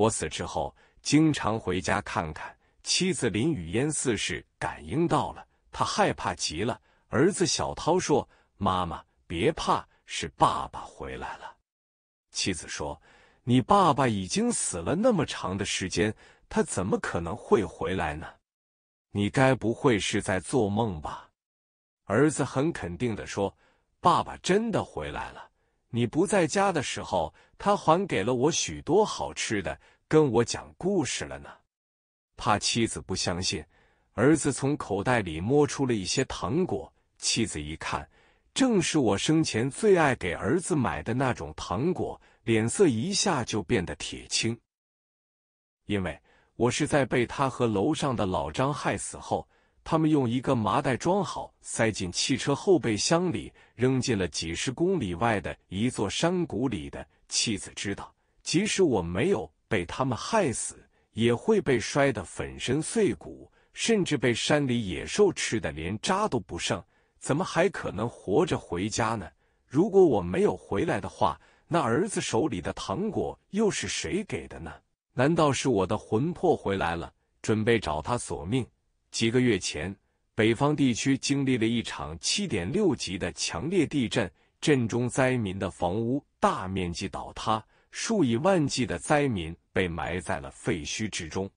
我死之后，经常回家看看。妻子林雨嫣似是感应到了，她害怕极了。儿子小涛说：“妈妈，别怕，是爸爸回来了。”妻子说：“你爸爸已经死了那么长的时间，他怎么可能会回来呢？你该不会是在做梦吧？”儿子很肯定地说：“爸爸真的回来了。”你不在家的时候，他还给了我许多好吃的，跟我讲故事了呢。怕妻子不相信，儿子从口袋里摸出了一些糖果，妻子一看，正是我生前最爱给儿子买的那种糖果，脸色一下就变得铁青。因为我是在被他和楼上的老张害死后。他们用一个麻袋装好，塞进汽车后备箱里，扔进了几十公里外的一座山谷里。的妻子知道，即使我没有被他们害死，也会被摔得粉身碎骨，甚至被山里野兽吃的连渣都不剩。怎么还可能活着回家呢？如果我没有回来的话，那儿子手里的糖果又是谁给的呢？难道是我的魂魄回来了，准备找他索命？几个月前，北方地区经历了一场七点六级的强烈地震，震中灾民的房屋大面积倒塌，数以万计的灾民被埋在了废墟之中。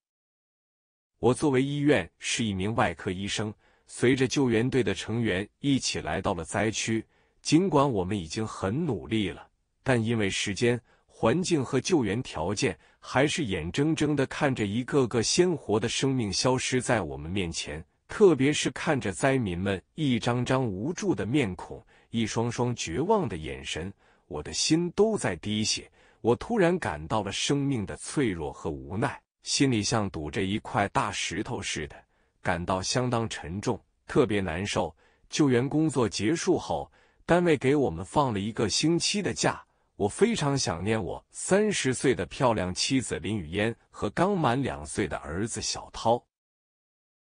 我作为医院是一名外科医生，随着救援队的成员一起来到了灾区。尽管我们已经很努力了，但因为时间、环境和救援条件。还是眼睁睁的看着一个个鲜活的生命消失在我们面前，特别是看着灾民们一张张无助的面孔，一双双绝望的眼神，我的心都在滴血。我突然感到了生命的脆弱和无奈，心里像堵着一块大石头似的，感到相当沉重，特别难受。救援工作结束后，单位给我们放了一个星期的假。我非常想念我三十岁的漂亮妻子林雨嫣和刚满两岁的儿子小涛。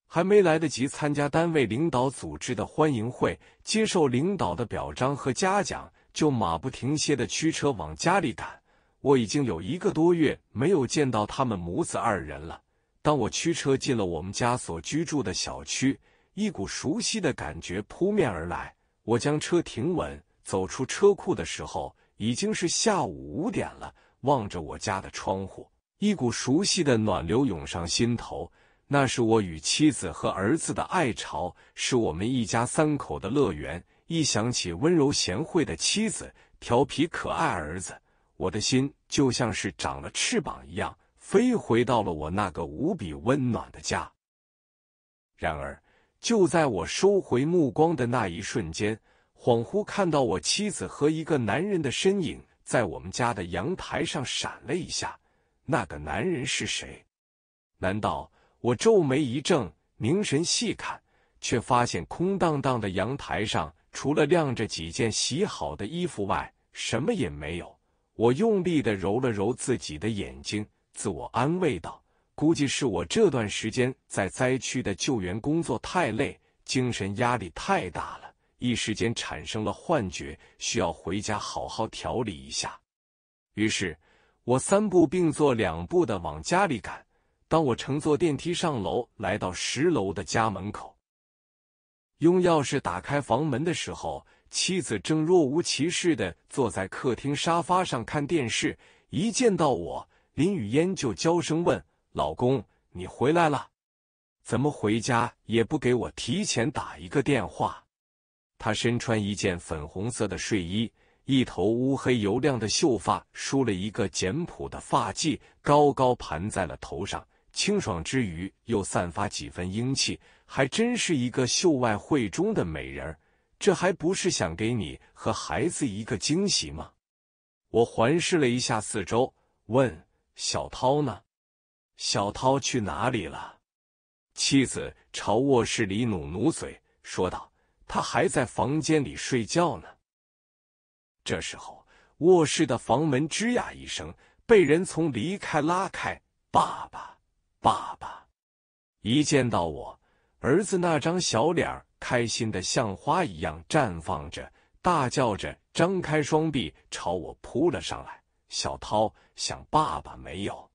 还没来得及参加单位领导组织的欢迎会，接受领导的表彰和嘉奖，就马不停歇的驱车往家里赶。我已经有一个多月没有见到他们母子二人了。当我驱车进了我们家所居住的小区，一股熟悉的感觉扑面而来。我将车停稳，走出车库的时候。已经是下午五点了。望着我家的窗户，一股熟悉的暖流涌上心头。那是我与妻子和儿子的爱巢，是我们一家三口的乐园。一想起温柔贤惠的妻子、调皮可爱儿子，我的心就像是长了翅膀一样，飞回到了我那个无比温暖的家。然而，就在我收回目光的那一瞬间。恍惚看到我妻子和一个男人的身影在我们家的阳台上闪了一下。那个男人是谁？难道我皱眉一怔，凝神细看，却发现空荡荡的阳台上除了晾着几件洗好的衣服外，什么也没有。我用力的揉了揉自己的眼睛，自我安慰道：“估计是我这段时间在灾区的救援工作太累，精神压力太大了。”一时间产生了幻觉，需要回家好好调理一下。于是，我三步并作两步的往家里赶。当我乘坐电梯上楼，来到十楼的家门口，用钥匙打开房门的时候，妻子正若无其事的坐在客厅沙发上看电视。一见到我，林雨嫣就娇声问：“老公，你回来了？怎么回家也不给我提前打一个电话？”她身穿一件粉红色的睡衣，一头乌黑油亮的秀发梳了一个简朴的发髻，高高盘在了头上，清爽之余又散发几分英气，还真是一个秀外慧中的美人儿。这还不是想给你和孩子一个惊喜吗？我环视了一下四周，问：“小涛呢？小涛去哪里了？”妻子朝卧室里努努嘴，说道。他还在房间里睡觉呢。这时候，卧室的房门吱呀一声，被人从离开拉开。爸爸，爸爸！一见到我，儿子那张小脸开心的像花一样绽放着，大叫着，张开双臂朝我扑了上来。小涛想爸爸没有？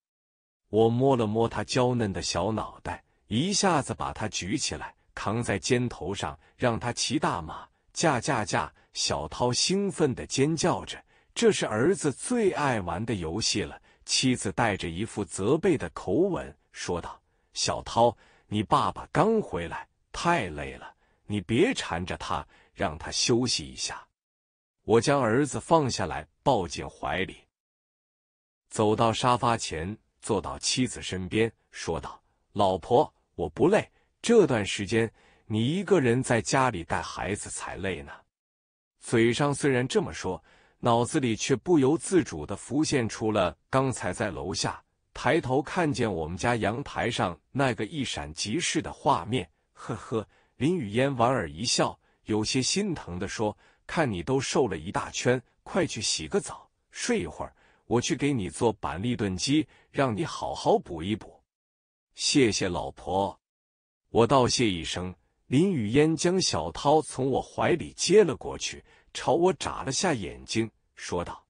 我摸了摸他娇嫩的小脑袋，一下子把他举起来。扛在肩头上，让他骑大马，驾驾驾！小涛兴奋地尖叫着，这是儿子最爱玩的游戏了。妻子带着一副责备的口吻说道：“小涛，你爸爸刚回来，太累了，你别缠着他，让他休息一下。”我将儿子放下来，抱进怀里，走到沙发前，坐到妻子身边，说道：“老婆，我不累。”这段时间你一个人在家里带孩子才累呢。嘴上虽然这么说，脑子里却不由自主的浮现出了刚才在楼下抬头看见我们家阳台上那个一闪即逝的画面。呵呵，林雨嫣莞尔一笑，有些心疼的说：“看你都瘦了一大圈，快去洗个澡，睡一会儿，我去给你做板栗炖鸡，让你好好补一补。”谢谢老婆。我道谢一声，林雨嫣将小涛从我怀里接了过去，朝我眨了下眼睛，说道：“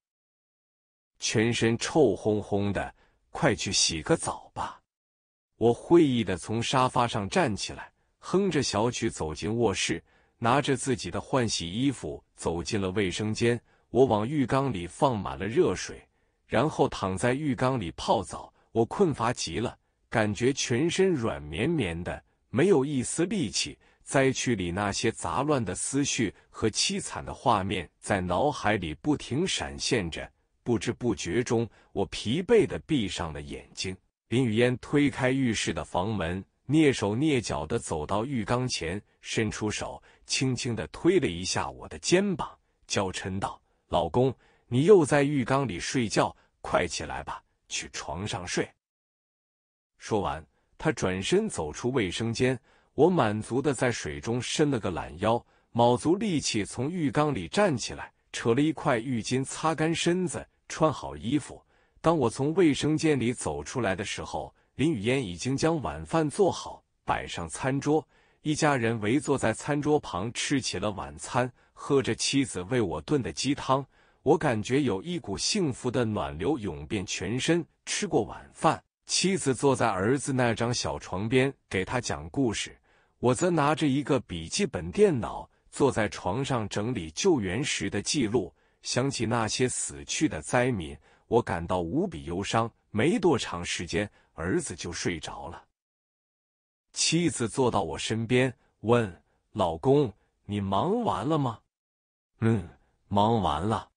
全身臭烘烘的，快去洗个澡吧。”我会意的从沙发上站起来，哼着小曲走进卧室，拿着自己的换洗衣服走进了卫生间。我往浴缸里放满了热水，然后躺在浴缸里泡澡。我困乏极了，感觉全身软绵绵的。没有一丝力气，灾区里那些杂乱的思绪和凄惨的画面在脑海里不停闪现着。不知不觉中，我疲惫的闭上了眼睛。林雨嫣推开浴室的房门，蹑手蹑脚的走到浴缸前，伸出手，轻轻的推了一下我的肩膀，娇嗔道：“老公，你又在浴缸里睡觉，快起来吧，去床上睡。”说完。他转身走出卫生间，我满足的在水中伸了个懒腰，卯足力气从浴缸里站起来，扯了一块浴巾擦干身子，穿好衣服。当我从卫生间里走出来的时候，林雨嫣已经将晚饭做好，摆上餐桌，一家人围坐在餐桌旁吃起了晚餐，喝着妻子为我炖的鸡汤。我感觉有一股幸福的暖流涌遍全身。吃过晚饭。妻子坐在儿子那张小床边给他讲故事，我则拿着一个笔记本电脑坐在床上整理救援时的记录。想起那些死去的灾民，我感到无比忧伤。没多长时间，儿子就睡着了。妻子坐到我身边问：“老公，你忙完了吗？”“嗯，忙完了。”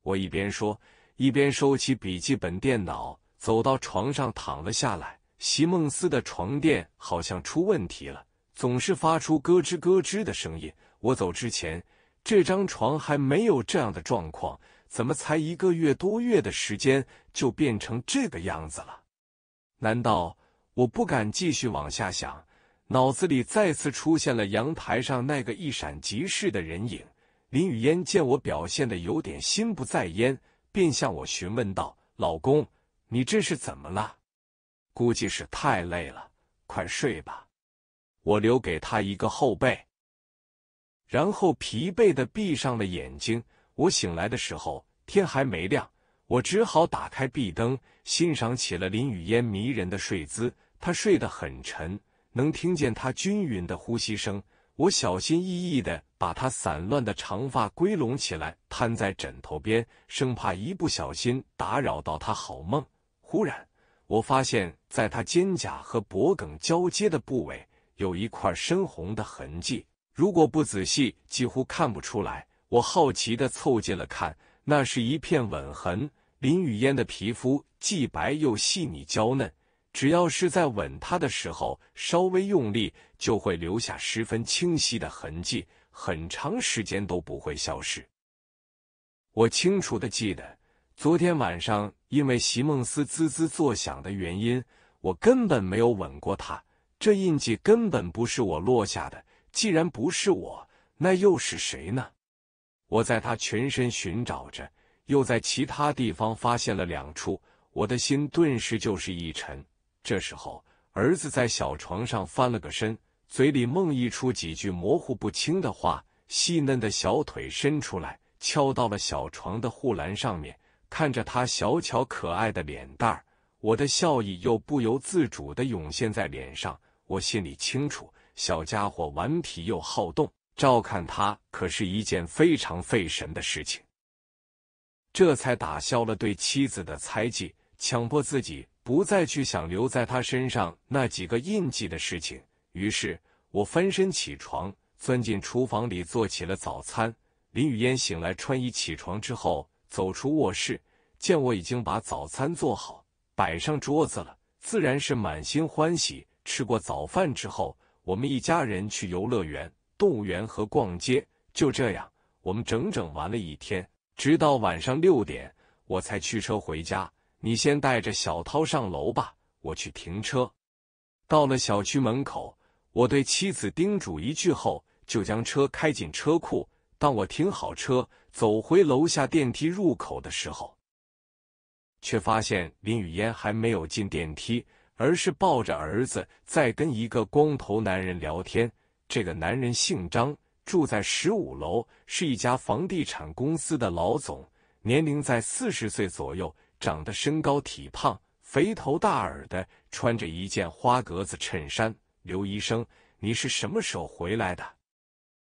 我一边说，一边收起笔记本电脑。走到床上躺了下来，席梦思的床垫好像出问题了，总是发出咯吱咯吱的声音。我走之前这张床还没有这样的状况，怎么才一个月多月的时间就变成这个样子了？难道我不敢继续往下想？脑子里再次出现了阳台上那个一闪即逝的人影。林雨嫣见我表现的有点心不在焉，便向我询问道：“老公。”你这是怎么了？估计是太累了，快睡吧。我留给他一个后背，然后疲惫的闭上了眼睛。我醒来的时候，天还没亮，我只好打开壁灯，欣赏起了林雨嫣迷人的睡姿。她睡得很沉，能听见她均匀的呼吸声。我小心翼翼的把她散乱的长发归拢起来，摊在枕头边，生怕一不小心打扰到她好梦。忽然，我发现，在他肩胛和脖颈交接的部位，有一块深红的痕迹。如果不仔细，几乎看不出来。我好奇的凑近了看，那是一片吻痕。林语嫣的皮肤既白又细腻娇嫩，只要是在吻她的时候稍微用力，就会留下十分清晰的痕迹，很长时间都不会消失。我清楚的记得，昨天晚上。因为席梦思滋滋作响的原因，我根本没有吻过他。这印记根本不是我落下的。既然不是我，那又是谁呢？我在他全身寻找着，又在其他地方发现了两处，我的心顿时就是一沉。这时候，儿子在小床上翻了个身，嘴里梦呓出几句模糊不清的话，细嫩的小腿伸出来，敲到了小床的护栏上面。看着他小巧可爱的脸蛋儿，我的笑意又不由自主的涌现在脸上。我心里清楚，小家伙顽皮又好动，照看他可是一件非常费神的事情。这才打消了对妻子的猜忌，强迫自己不再去想留在他身上那几个印记的事情。于是，我翻身起床，钻进厨房里做起了早餐。林雨嫣醒来、穿衣、起床之后。走出卧室，见我已经把早餐做好，摆上桌子了，自然是满心欢喜。吃过早饭之后，我们一家人去游乐园、动物园和逛街。就这样，我们整整玩了一天，直到晚上六点，我才驱车回家。你先带着小涛上楼吧，我去停车。到了小区门口，我对妻子叮嘱一句后，就将车开进车库。当我停好车，走回楼下电梯入口的时候，却发现林雨嫣还没有进电梯，而是抱着儿子在跟一个光头男人聊天。这个男人姓张，住在十五楼，是一家房地产公司的老总，年龄在四十岁左右，长得身高体胖，肥头大耳的，穿着一件花格子衬衫。刘医生，你是什么时候回来的？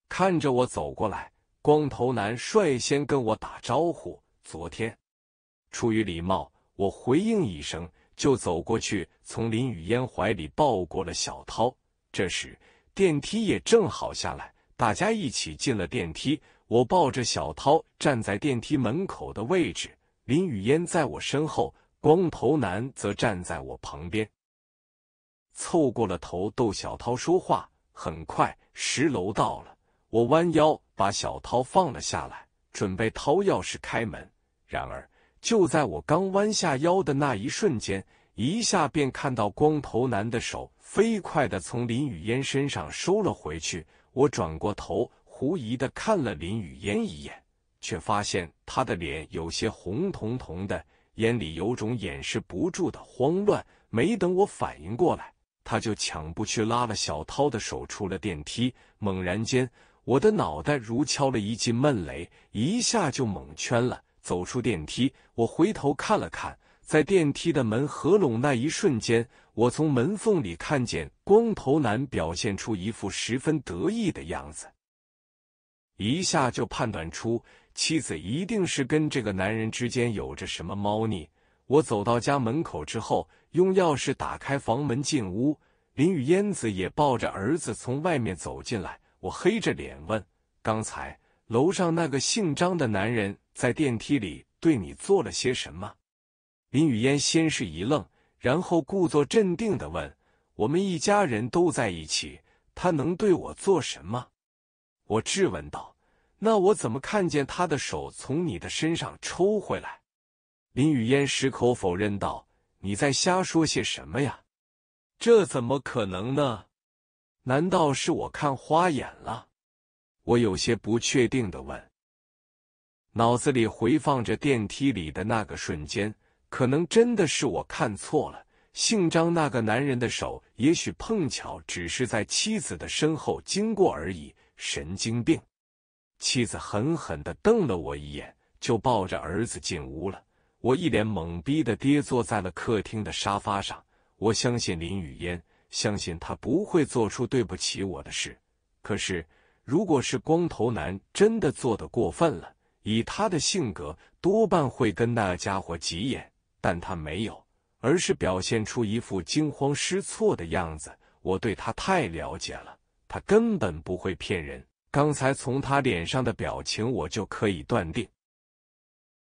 看着我走过来。光头男率先跟我打招呼。昨天，出于礼貌，我回应一声，就走过去，从林雨嫣怀里抱过了小涛。这时电梯也正好下来，大家一起进了电梯。我抱着小涛站在电梯门口的位置，林雨嫣在我身后，光头男则站在我旁边，凑过了头逗小涛说话。很快，十楼到了，我弯腰。把小涛放了下来，准备掏钥匙开门。然而，就在我刚弯下腰的那一瞬间，一下便看到光头男的手飞快的从林雨嫣身上收了回去。我转过头，狐疑的看了林雨嫣一眼，却发现她的脸有些红彤彤的，眼里有种掩饰不住的慌乱。没等我反应过来，他就抢步去拉了小涛的手，出了电梯。猛然间。我的脑袋如敲了一记闷雷，一下就蒙圈了。走出电梯，我回头看了看，在电梯的门合拢那一瞬间，我从门缝里看见光头男表现出一副十分得意的样子。一下就判断出妻子一定是跟这个男人之间有着什么猫腻。我走到家门口之后，用钥匙打开房门进屋，林雨烟子也抱着儿子从外面走进来。我黑着脸问：“刚才楼上那个姓张的男人在电梯里对你做了些什么？”林雨嫣先是一愣，然后故作镇定地问：“我们一家人都在一起，他能对我做什么？”我质问道：“那我怎么看见他的手从你的身上抽回来？”林雨嫣矢口否认道：“你在瞎说些什么呀？这怎么可能呢？”难道是我看花眼了？我有些不确定的问。脑子里回放着电梯里的那个瞬间，可能真的是我看错了。姓张那个男人的手，也许碰巧只是在妻子的身后经过而已。神经病！妻子狠狠的瞪了我一眼，就抱着儿子进屋了。我一脸懵逼的跌坐在了客厅的沙发上。我相信林雨嫣。相信他不会做出对不起我的事。可是，如果是光头男真的做的过分了，以他的性格，多半会跟那家伙急眼。但他没有，而是表现出一副惊慌失措的样子。我对他太了解了，他根本不会骗人。刚才从他脸上的表情，我就可以断定，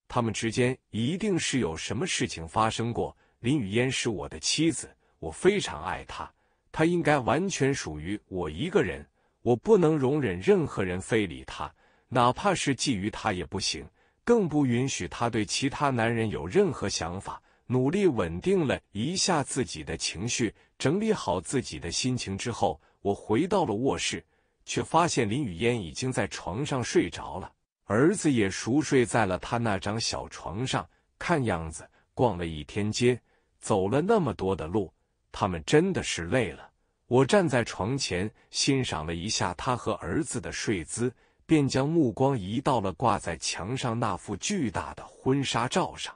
他们之间一定是有什么事情发生过。林雨嫣是我的妻子，我非常爱她。他应该完全属于我一个人，我不能容忍任何人非礼他，哪怕是觊觎他也不行，更不允许他对其他男人有任何想法。努力稳定了一下自己的情绪，整理好自己的心情之后，我回到了卧室，却发现林雨嫣已经在床上睡着了，儿子也熟睡在了他那张小床上，看样子逛了一天街，走了那么多的路。他们真的是累了。我站在床前欣赏了一下他和儿子的睡姿，便将目光移到了挂在墙上那幅巨大的婚纱照上。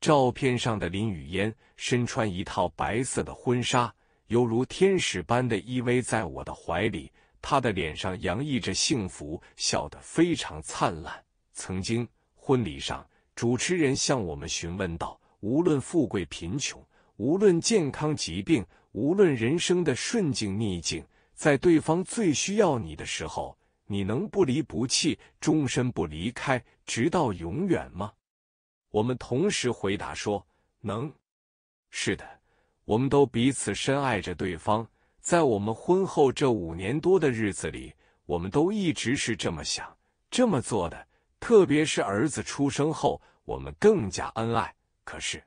照片上的林语嫣身穿一套白色的婚纱，犹如天使般的依偎在我的怀里。她的脸上洋溢着幸福，笑得非常灿烂。曾经婚礼上，主持人向我们询问道：“无论富贵贫穷。”无论健康疾病，无论人生的顺境逆境，在对方最需要你的时候，你能不离不弃，终身不离开，直到永远吗？我们同时回答说：能。是的，我们都彼此深爱着对方。在我们婚后这五年多的日子里，我们都一直是这么想、这么做的。特别是儿子出生后，我们更加恩爱。可是。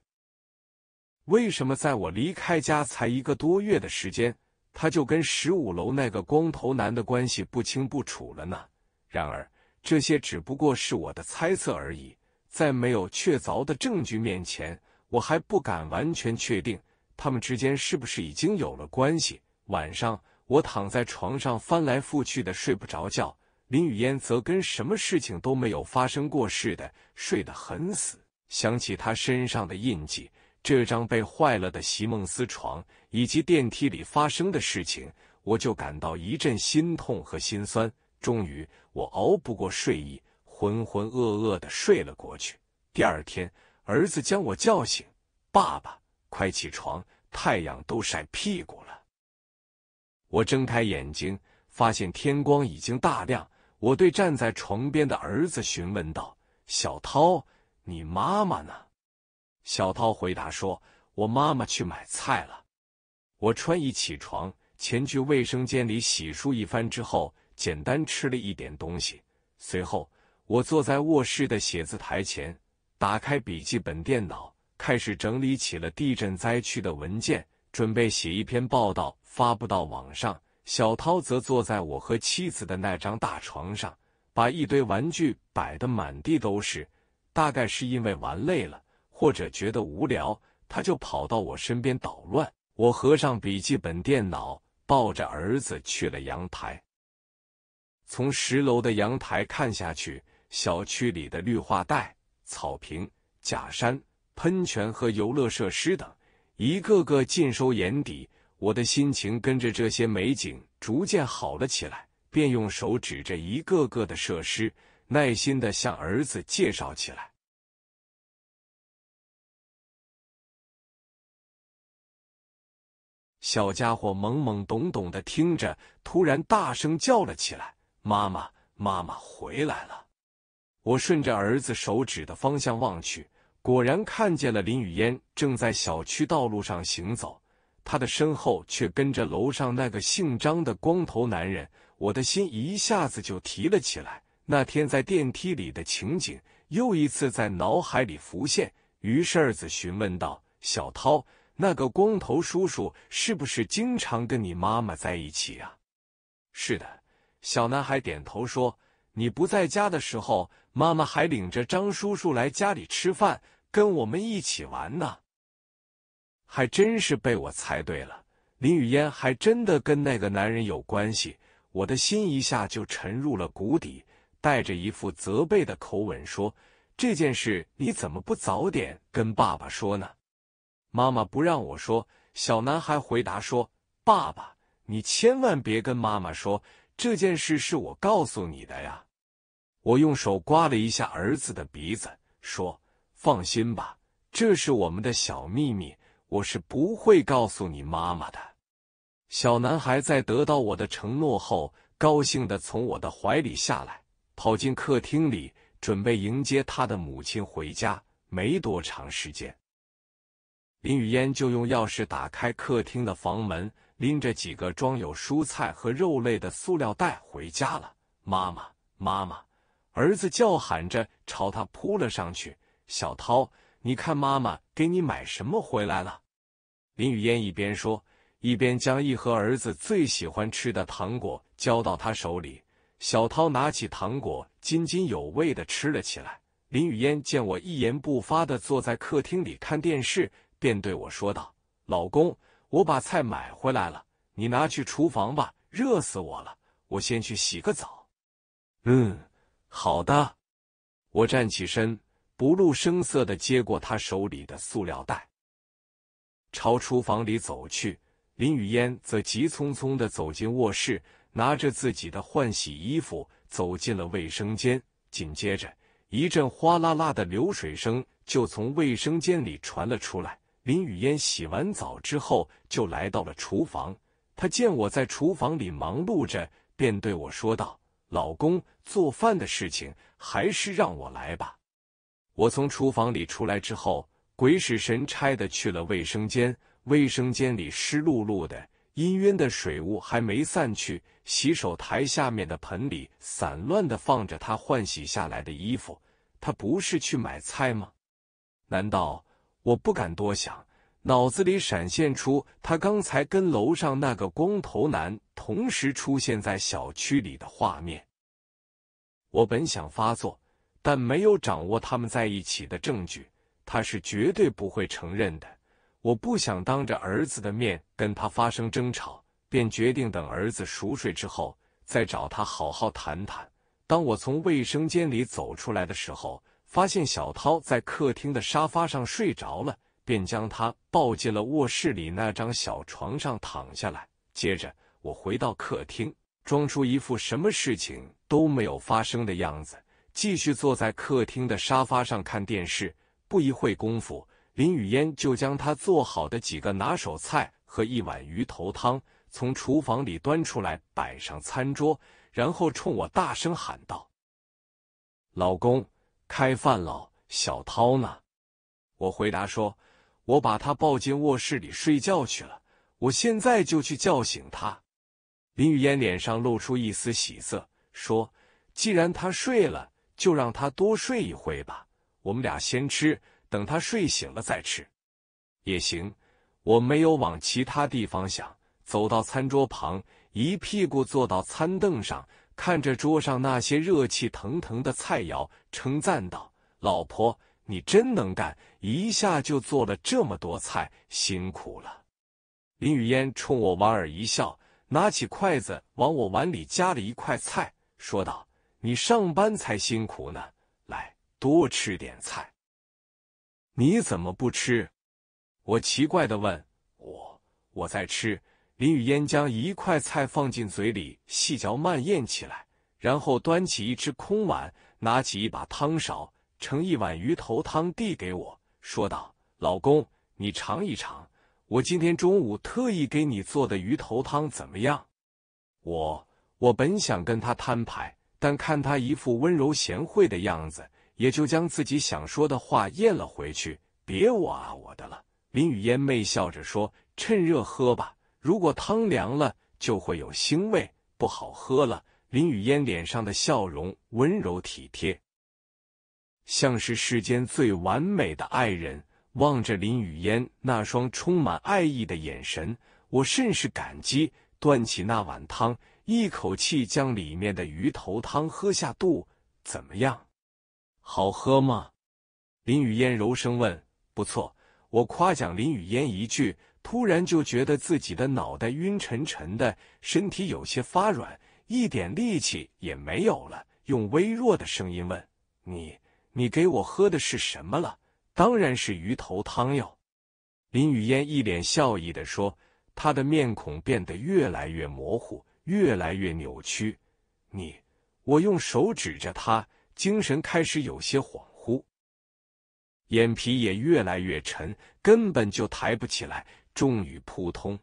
为什么在我离开家才一个多月的时间，他就跟十五楼那个光头男的关系不清不楚了呢？然而，这些只不过是我的猜测而已。在没有确凿的证据面前，我还不敢完全确定他们之间是不是已经有了关系。晚上，我躺在床上翻来覆去的睡不着觉，林雨嫣则跟什么事情都没有发生过似的，睡得很死。想起他身上的印记。这张被坏了的席梦思床，以及电梯里发生的事情，我就感到一阵心痛和心酸。终于，我熬不过睡意，浑浑噩噩的睡了过去。第二天，儿子将我叫醒：“爸爸，快起床，太阳都晒屁股了。”我睁开眼睛，发现天光已经大亮。我对站在床边的儿子询问道：“小涛，你妈妈呢？”小涛回答说：“我妈妈去买菜了。”我穿衣起床，前去卫生间里洗漱一番之后，简单吃了一点东西。随后，我坐在卧室的写字台前，打开笔记本电脑，开始整理起了地震灾区的文件，准备写一篇报道发布到网上。小涛则坐在我和妻子的那张大床上，把一堆玩具摆得满地都是，大概是因为玩累了。或者觉得无聊，他就跑到我身边捣乱。我合上笔记本电脑，抱着儿子去了阳台。从十楼的阳台看下去，小区里的绿化带、草坪、假山、喷泉和游乐设施等，一个个尽收眼底。我的心情跟着这些美景逐渐好了起来，便用手指着一个个的设施，耐心的向儿子介绍起来。小家伙懵懵懂懂的听着，突然大声叫了起来：“妈妈，妈妈回来了！”我顺着儿子手指的方向望去，果然看见了林雨嫣正在小区道路上行走，她的身后却跟着楼上那个姓张的光头男人。我的心一下子就提了起来，那天在电梯里的情景又一次在脑海里浮现。于是儿子询问道：“小涛。”那个光头叔叔是不是经常跟你妈妈在一起啊？是的，小男孩点头说：“你不在家的时候，妈妈还领着张叔叔来家里吃饭，跟我们一起玩呢。”还真是被我猜对了，林雨嫣还真的跟那个男人有关系。我的心一下就沉入了谷底，带着一副责备的口吻说：“这件事你怎么不早点跟爸爸说呢？”妈妈不让我说。小男孩回答说：“爸爸，你千万别跟妈妈说这件事，是我告诉你的呀。”我用手刮了一下儿子的鼻子，说：“放心吧，这是我们的小秘密，我是不会告诉你妈妈的。”小男孩在得到我的承诺后，高兴的从我的怀里下来，跑进客厅里，准备迎接他的母亲回家。没多长时间。林雨嫣就用钥匙打开客厅的房门，拎着几个装有蔬菜和肉类的塑料袋回家了。妈妈，妈妈，儿子叫喊着朝她扑了上去。小涛，你看妈妈给你买什么回来了？林雨嫣一边说，一边将一盒儿子最喜欢吃的糖果交到他手里。小涛拿起糖果，津津有味地吃了起来。林雨嫣见我一言不发地坐在客厅里看电视。便对我说道：“老公，我把菜买回来了，你拿去厨房吧。热死我了，我先去洗个澡。”“嗯，好的。”我站起身，不露声色的接过他手里的塑料袋，朝厨房里走去。林雨嫣则急匆匆的走进卧室，拿着自己的换洗衣服走进了卫生间。紧接着，一阵哗啦啦的流水声就从卫生间里传了出来。林雨嫣洗完澡之后，就来到了厨房。她见我在厨房里忙碌着，便对我说道：“老公，做饭的事情还是让我来吧。”我从厨房里出来之后，鬼使神差的去了卫生间。卫生间里湿漉漉的，氤氲的水雾还没散去。洗手台下面的盆里散乱的放着她换洗下来的衣服。她不是去买菜吗？难道？我不敢多想，脑子里闪现出他刚才跟楼上那个光头男同时出现在小区里的画面。我本想发作，但没有掌握他们在一起的证据，他是绝对不会承认的。我不想当着儿子的面跟他发生争吵，便决定等儿子熟睡之后再找他好好谈谈。当我从卫生间里走出来的时候。发现小涛在客厅的沙发上睡着了，便将他抱进了卧室里那张小床上躺下来。接着，我回到客厅，装出一副什么事情都没有发生的样子，继续坐在客厅的沙发上看电视。不一会功夫，林雨嫣就将她做好的几个拿手菜和一碗鱼头汤从厨房里端出来，摆上餐桌，然后冲我大声喊道：“老公！”开饭喽，小涛呢？我回答说：“我把他抱进卧室里睡觉去了，我现在就去叫醒他。”林雨嫣脸上露出一丝喜色，说：“既然他睡了，就让他多睡一会吧。我们俩先吃，等他睡醒了再吃也行。”我没有往其他地方想，走到餐桌旁，一屁股坐到餐凳上。看着桌上那些热气腾腾的菜肴，称赞道：“老婆，你真能干，一下就做了这么多菜，辛苦了。”林雨嫣冲我莞尔一笑，拿起筷子往我碗里夹了一块菜，说道：“你上班才辛苦呢，来，多吃点菜。”“你怎么不吃？”我奇怪的问。“我我在吃。”林雨嫣将一块菜放进嘴里，细嚼慢咽起来，然后端起一只空碗，拿起一把汤勺，盛一碗鱼头汤递给我，说道：“老公，你尝一尝，我今天中午特意给你做的鱼头汤怎么样？”我我本想跟他摊牌，但看他一副温柔贤惠的样子，也就将自己想说的话咽了回去。别我啊，我的了。林雨嫣媚笑着说：“趁热喝吧。”如果汤凉了，就会有腥味，不好喝了。林雨嫣脸上的笑容温柔体贴，像是世间最完美的爱人。望着林雨嫣那双充满爱意的眼神，我甚是感激。端起那碗汤，一口气将里面的鱼头汤喝下肚。怎么样，好喝吗？林雨嫣柔声问。不错，我夸奖林雨嫣一句。突然就觉得自己的脑袋晕沉沉的，身体有些发软，一点力气也没有了。用微弱的声音问：“你，你给我喝的是什么了？”“当然是鱼头汤哟。”林雨嫣一脸笑意的说。她的面孔变得越来越模糊，越来越扭曲。你，我用手指着她，精神开始有些恍惚，眼皮也越来越沉，根本就抬不起来。终于扑通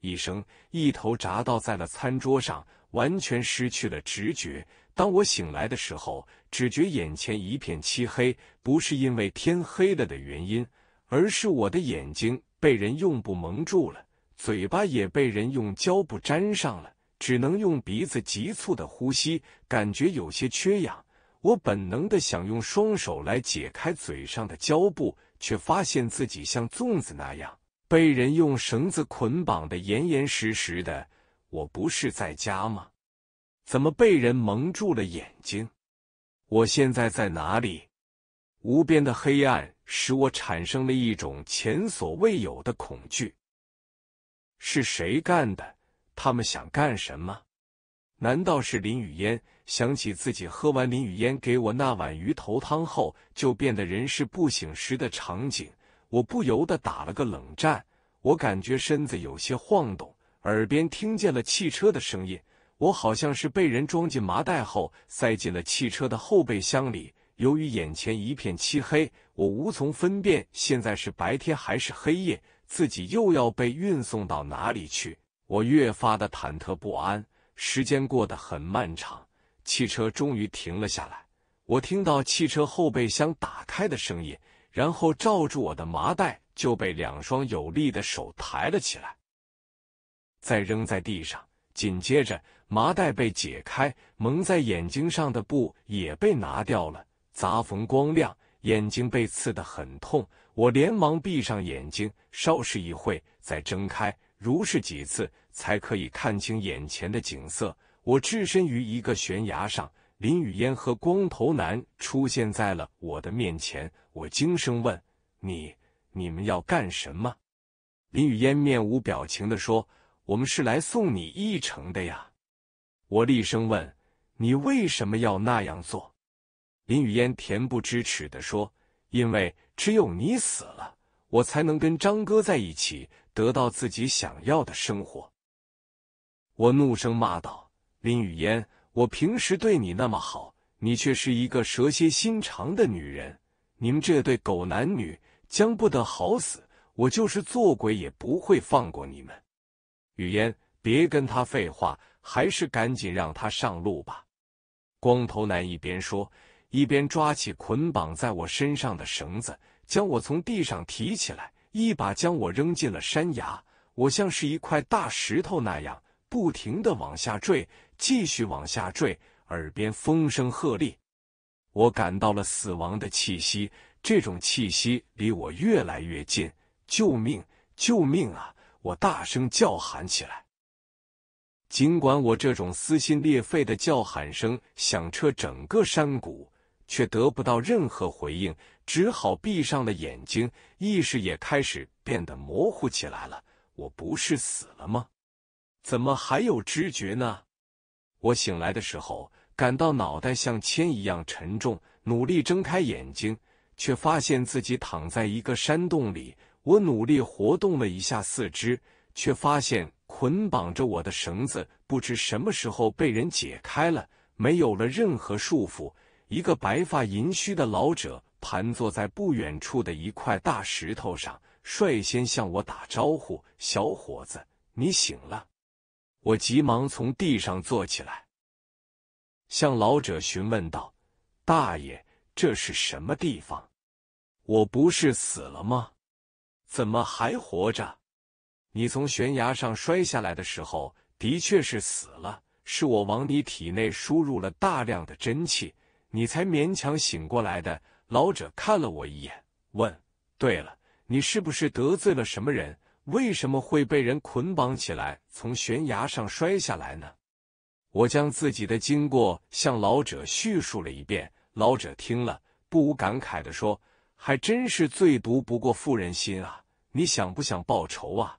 一声，一头扎倒在了餐桌上，完全失去了直觉。当我醒来的时候，只觉眼前一片漆黑，不是因为天黑了的原因，而是我的眼睛被人用布蒙住了，嘴巴也被人用胶布粘上了，只能用鼻子急促的呼吸，感觉有些缺氧。我本能的想用双手来解开嘴上的胶布，却发现自己像粽子那样。被人用绳子捆绑的严严实实的，我不是在家吗？怎么被人蒙住了眼睛？我现在在哪里？无边的黑暗使我产生了一种前所未有的恐惧。是谁干的？他们想干什么？难道是林雨嫣？想起自己喝完林雨嫣给我那碗鱼头汤后就变得人事不省时的场景。我不由得打了个冷战，我感觉身子有些晃动，耳边听见了汽车的声音。我好像是被人装进麻袋后塞进了汽车的后备箱里。由于眼前一片漆黑，我无从分辨现在是白天还是黑夜，自己又要被运送到哪里去？我越发的忐忑不安。时间过得很漫长，汽车终于停了下来。我听到汽车后备箱打开的声音。然后罩住我的麻袋就被两双有力的手抬了起来，再扔在地上。紧接着，麻袋被解开，蒙在眼睛上的布也被拿掉了，杂逢光亮，眼睛被刺得很痛。我连忙闭上眼睛，稍事一会再睁开，如是几次，才可以看清眼前的景色。我置身于一个悬崖上。林雨嫣和光头男出现在了我的面前，我惊声问：“你你们要干什么？”林雨嫣面无表情的说：“我们是来送你一程的呀。”我厉声问：“你为什么要那样做？”林雨嫣恬不知耻的说：“因为只有你死了，我才能跟张哥在一起，得到自己想要的生活。”我怒声骂道：“林雨嫣！”我平时对你那么好，你却是一个蛇蝎心肠的女人。你们这对狗男女将不得好死！我就是做鬼也不会放过你们。雨烟，别跟他废话，还是赶紧让他上路吧。光头男一边说，一边抓起捆绑在我身上的绳子，将我从地上提起来，一把将我扔进了山崖。我像是一块大石头那样，不停的往下坠。继续往下坠，耳边风声鹤唳，我感到了死亡的气息，这种气息离我越来越近。救命！救命啊！我大声叫喊起来。尽管我这种撕心裂肺的叫喊声响彻整个山谷，却得不到任何回应，只好闭上了眼睛，意识也开始变得模糊起来了。我不是死了吗？怎么还有知觉呢？我醒来的时候，感到脑袋像铅一样沉重，努力睁开眼睛，却发现自己躺在一个山洞里。我努力活动了一下四肢，却发现捆绑着我的绳子不知什么时候被人解开了，没有了任何束缚。一个白发银须的老者盘坐在不远处的一块大石头上，率先向我打招呼：“小伙子，你醒了。”我急忙从地上坐起来，向老者询问道：“大爷，这是什么地方？我不是死了吗？怎么还活着？”“你从悬崖上摔下来的时候的确是死了，是我往你体内输入了大量的真气，你才勉强醒过来的。”老者看了我一眼，问：“对了，你是不是得罪了什么人？”为什么会被人捆绑起来从悬崖上摔下来呢？我将自己的经过向老者叙述了一遍，老者听了不无感慨地说：“还真是最毒不过妇人心啊！你想不想报仇啊？”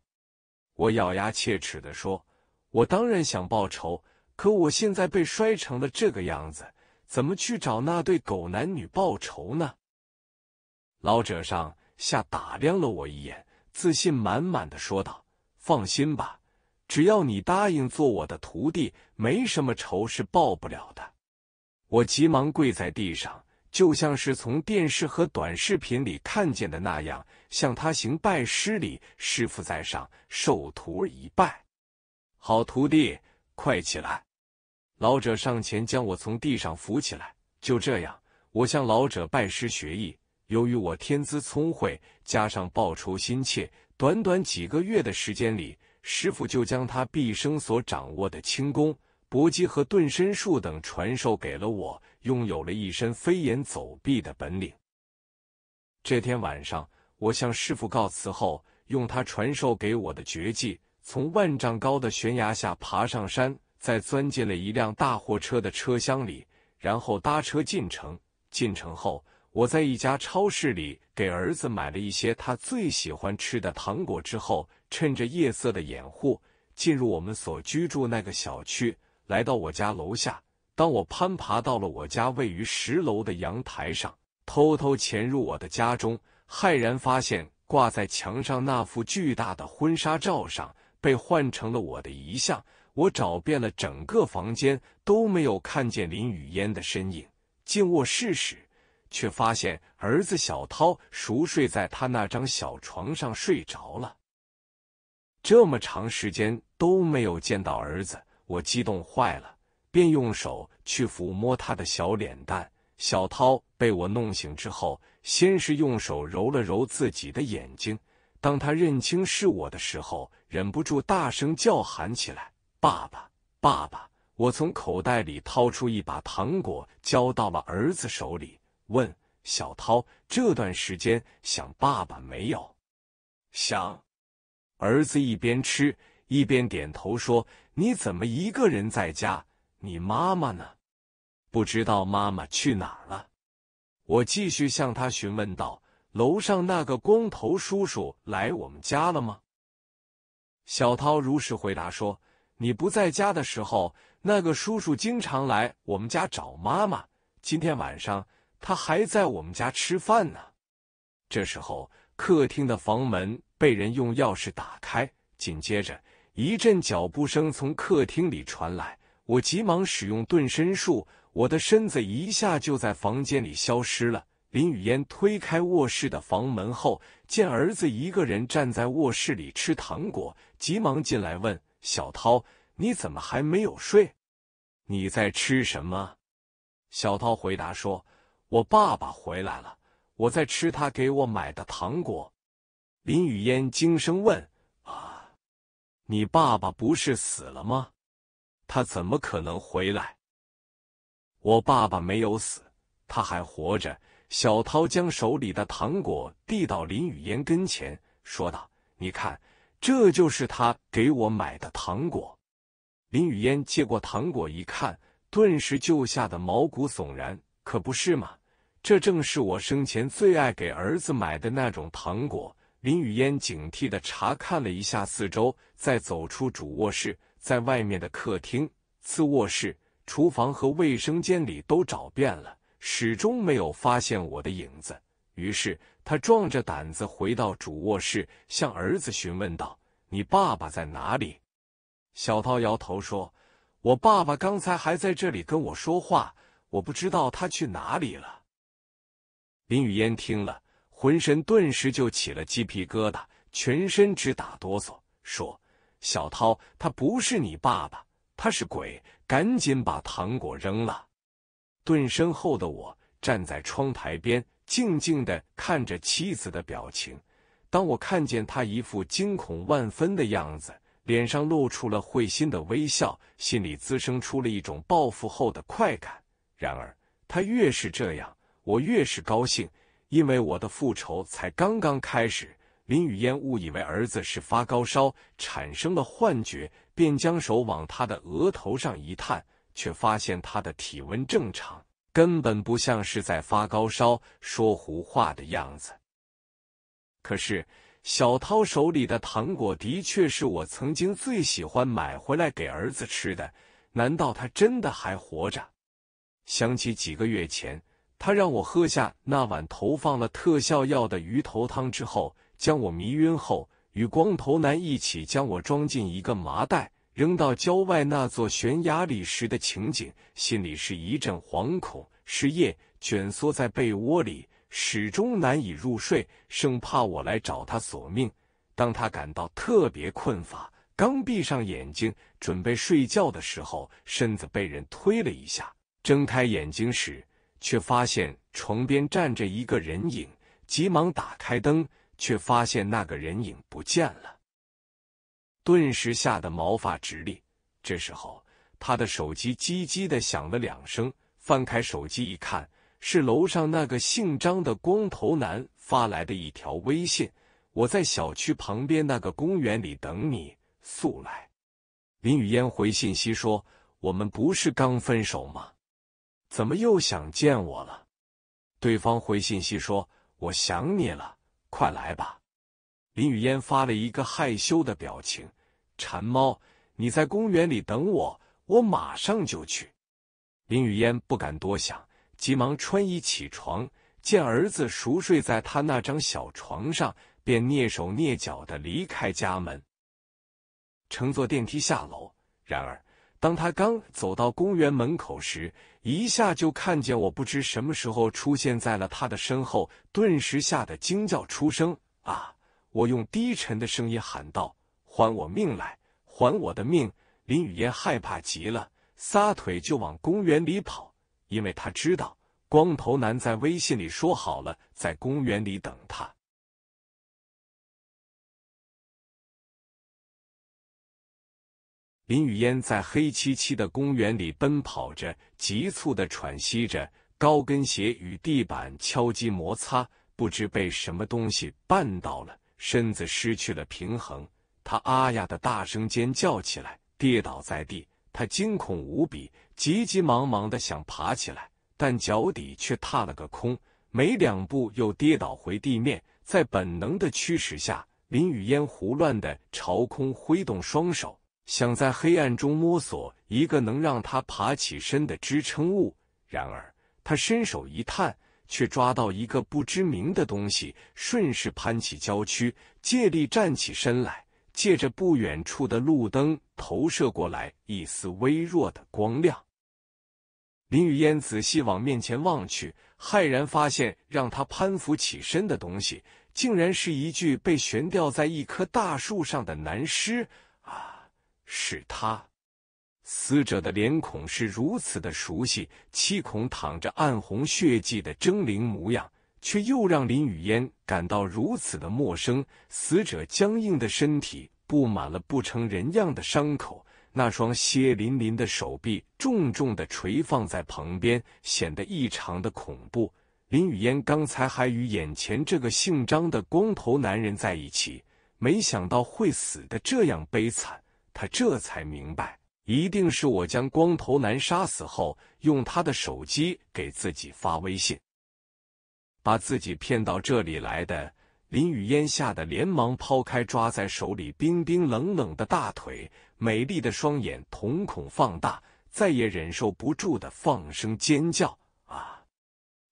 我咬牙切齿地说：“我当然想报仇，可我现在被摔成了这个样子，怎么去找那对狗男女报仇呢？”老者上下打量了我一眼。自信满满的说道：“放心吧，只要你答应做我的徒弟，没什么仇是报不了的。”我急忙跪在地上，就像是从电视和短视频里看见的那样，向他行拜师礼：“师傅在上，受徒一拜。”“好徒弟，快起来！”老者上前将我从地上扶起来。就这样，我向老者拜师学艺。由于我天资聪慧，加上报仇心切，短短几个月的时间里，师傅就将他毕生所掌握的轻功、搏击和遁身术等传授给了我，拥有了一身飞檐走壁的本领。这天晚上，我向师傅告辞后，用他传授给我的绝技，从万丈高的悬崖下爬上山，再钻进了一辆大货车的车厢里，然后搭车进城。进城后，我在一家超市里给儿子买了一些他最喜欢吃的糖果之后，趁着夜色的掩护，进入我们所居住那个小区，来到我家楼下。当我攀爬到了我家位于十楼的阳台上，偷偷潜入我的家中，骇然发现挂在墙上那幅巨大的婚纱照上被换成了我的遗像。我找遍了整个房间，都没有看见林雨嫣的身影。进卧室时，却发现儿子小涛熟睡在他那张小床上睡着了，这么长时间都没有见到儿子，我激动坏了，便用手去抚摸他的小脸蛋。小涛被我弄醒之后，先是用手揉了揉自己的眼睛，当他认清是我的时候，忍不住大声叫喊起来：“爸爸，爸爸！”我从口袋里掏出一把糖果，交到了儿子手里。问小涛这段时间想爸爸没有？想。儿子一边吃一边点头说：“你怎么一个人在家？你妈妈呢？不知道妈妈去哪儿了。”我继续向他询问道：“楼上那个光头叔叔来我们家了吗？”小涛如实回答说：“你不在家的时候，那个叔叔经常来我们家找妈妈。今天晚上。”他还在我们家吃饭呢。这时候，客厅的房门被人用钥匙打开，紧接着一阵脚步声从客厅里传来。我急忙使用遁身术，我的身子一下就在房间里消失了。林雨嫣推开卧室的房门后，见儿子一个人站在卧室里吃糖果，急忙进来问：“小涛，你怎么还没有睡？你在吃什么？”小涛回答说。我爸爸回来了，我在吃他给我买的糖果。林雨嫣惊声问：“啊，你爸爸不是死了吗？他怎么可能回来？”我爸爸没有死，他还活着。小涛将手里的糖果递到林雨嫣跟前，说道：“你看，这就是他给我买的糖果。”林雨嫣接过糖果一看，顿时就吓得毛骨悚然，可不是吗？这正是我生前最爱给儿子买的那种糖果。林雨嫣警惕的查看了一下四周，再走出主卧室，在外面的客厅、次卧室、厨房和卫生间里都找遍了，始终没有发现我的影子。于是，他壮着胆子回到主卧室，向儿子询问道：“你爸爸在哪里？”小涛摇头说：“我爸爸刚才还在这里跟我说话，我不知道他去哪里了。”林雨嫣听了，浑身顿时就起了鸡皮疙瘩，全身直打哆嗦，说：“小涛，他不是你爸爸，他是鬼！赶紧把糖果扔了。”顿身后的我站在窗台边，静静的看着妻子的表情。当我看见他一副惊恐万分的样子，脸上露出了会心的微笑，心里滋生出了一种报复后的快感。然而，他越是这样。我越是高兴，因为我的复仇才刚刚开始。林雨嫣误以为儿子是发高烧，产生了幻觉，便将手往他的额头上一探，却发现他的体温正常，根本不像是在发高烧、说胡话的样子。可是，小涛手里的糖果的确是我曾经最喜欢买回来给儿子吃的。难道他真的还活着？想起几个月前。他让我喝下那碗投放了特效药的鱼头汤之后，将我迷晕后，与光头男一起将我装进一个麻袋，扔到郊外那座悬崖里时的情景，心里是一阵惶恐。失业，卷缩在被窝里，始终难以入睡，生怕我来找他索命。当他感到特别困乏，刚闭上眼睛准备睡觉的时候，身子被人推了一下，睁开眼睛时。却发现床边站着一个人影，急忙打开灯，却发现那个人影不见了，顿时吓得毛发直立。这时候，他的手机“叽叽”的响了两声，翻开手机一看，是楼上那个姓张的光头男发来的一条微信：“我在小区旁边那个公园里等你，速来。”林雨嫣回信息说：“我们不是刚分手吗？”怎么又想见我了？对方回信息说：“我想你了，快来吧。”林雨嫣发了一个害羞的表情。馋猫，你在公园里等我，我马上就去。林雨嫣不敢多想，急忙穿衣起床，见儿子熟睡在他那张小床上，便蹑手蹑脚的离开家门，乘坐电梯下楼。然而，当他刚走到公园门口时，一下就看见我不知什么时候出现在了他的身后，顿时吓得惊叫出声啊！我用低沉的声音喊道：“还我命来，还我的命！”林雨嫣害怕极了，撒腿就往公园里跑，因为他知道光头男在微信里说好了，在公园里等他。林雨嫣在黑漆漆的公园里奔跑着，急促的喘息着，高跟鞋与地板敲击摩擦。不知被什么东西绊倒了，身子失去了平衡，她啊呀的大声尖叫起来，跌倒在地。她惊恐无比，急急忙忙的想爬起来，但脚底却踏了个空，没两步又跌倒回地面。在本能的驱使下，林语嫣胡乱的朝空挥动双手。想在黑暗中摸索一个能让他爬起身的支撑物，然而他伸手一探，却抓到一个不知名的东西，顺势攀起郊区，借力站起身来。借着不远处的路灯投射过来一丝微弱的光亮，林雨嫣仔细往面前望去，骇然发现，让他攀扶起身的东西，竟然是一具被悬吊在一棵大树上的男尸。是他，死者的脸孔是如此的熟悉，七孔淌着暗红血迹的狰狞模样，却又让林雨嫣感到如此的陌生。死者僵硬的身体布满了不成人样的伤口，那双血淋淋的手臂重重的垂放在旁边，显得异常的恐怖。林雨嫣刚才还与眼前这个姓张的光头男人在一起，没想到会死的这样悲惨。他这才明白，一定是我将光头男杀死后，用他的手机给自己发微信，把自己骗到这里来的。林雨嫣吓得连忙抛开抓在手里冰冰冷冷的大腿，美丽的双眼瞳孔放大，再也忍受不住的放声尖叫啊！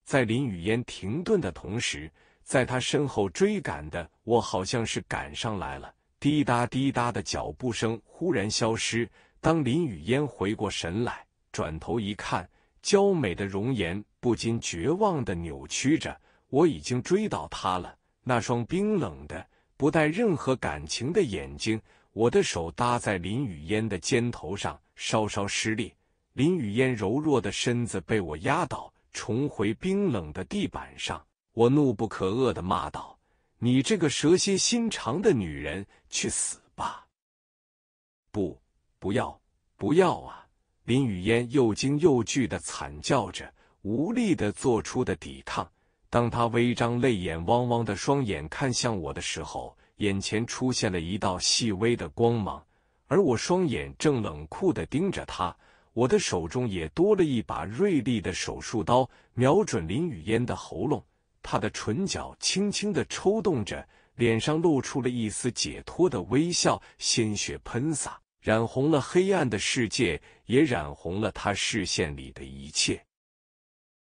在林雨嫣停顿的同时，在她身后追赶的我好像是赶上来了。滴答滴答的脚步声忽然消失。当林雨嫣回过神来，转头一看，娇美的容颜不禁绝望的扭曲着。我已经追到她了，那双冰冷的、不带任何感情的眼睛。我的手搭在林雨嫣的肩头上，稍稍失力。林雨嫣柔弱的身子被我压倒，重回冰冷的地板上。我怒不可遏地骂道：“你这个蛇蝎心肠的女人！”去死吧！不，不要，不要啊！林雨嫣又惊又惧的惨叫着，无力的做出的抵抗。当他微张泪眼汪汪的双眼看向我的时候，眼前出现了一道细微的光芒，而我双眼正冷酷的盯着他，我的手中也多了一把锐利的手术刀，瞄准林雨嫣的喉咙。他的唇角轻轻的抽动着。脸上露出了一丝解脱的微笑，鲜血喷洒，染红了黑暗的世界，也染红了他视线里的一切。